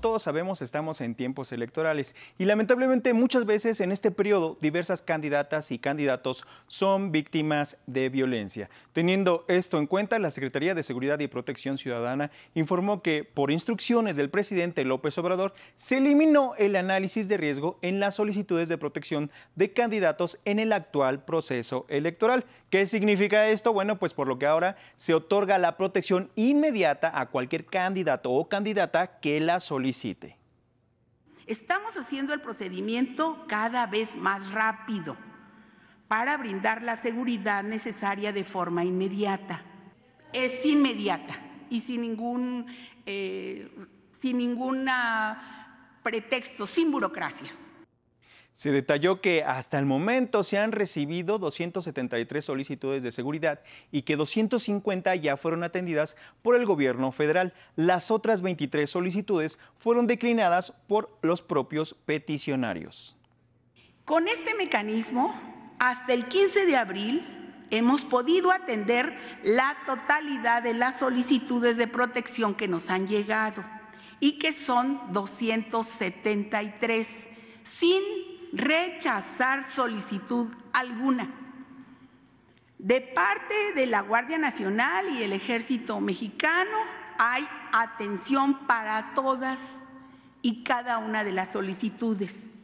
Todos sabemos, estamos en tiempos electorales y lamentablemente muchas veces en este periodo diversas candidatas y candidatos son víctimas de violencia. Teniendo esto en cuenta, la Secretaría de Seguridad y Protección Ciudadana informó que por instrucciones del presidente López Obrador se eliminó el análisis de riesgo en las solicitudes de protección de candidatos en el actual proceso electoral. ¿Qué significa esto? Bueno, pues por lo que ahora se otorga la protección inmediata a cualquier candidato o candidata que la solicite Estamos haciendo el procedimiento cada vez más rápido para brindar la seguridad necesaria de forma inmediata. Es inmediata y sin ningún, eh, sin pretexto, sin burocracias. Se detalló que hasta el momento se han recibido 273 solicitudes de seguridad y que 250 ya fueron atendidas por el gobierno federal. Las otras 23 solicitudes fueron declinadas por los propios peticionarios. Con este mecanismo, hasta el 15 de abril hemos podido atender la totalidad de las solicitudes de protección que nos han llegado y que son 273 sin rechazar solicitud alguna de parte de la Guardia Nacional y el Ejército Mexicano hay atención para todas y cada una de las solicitudes.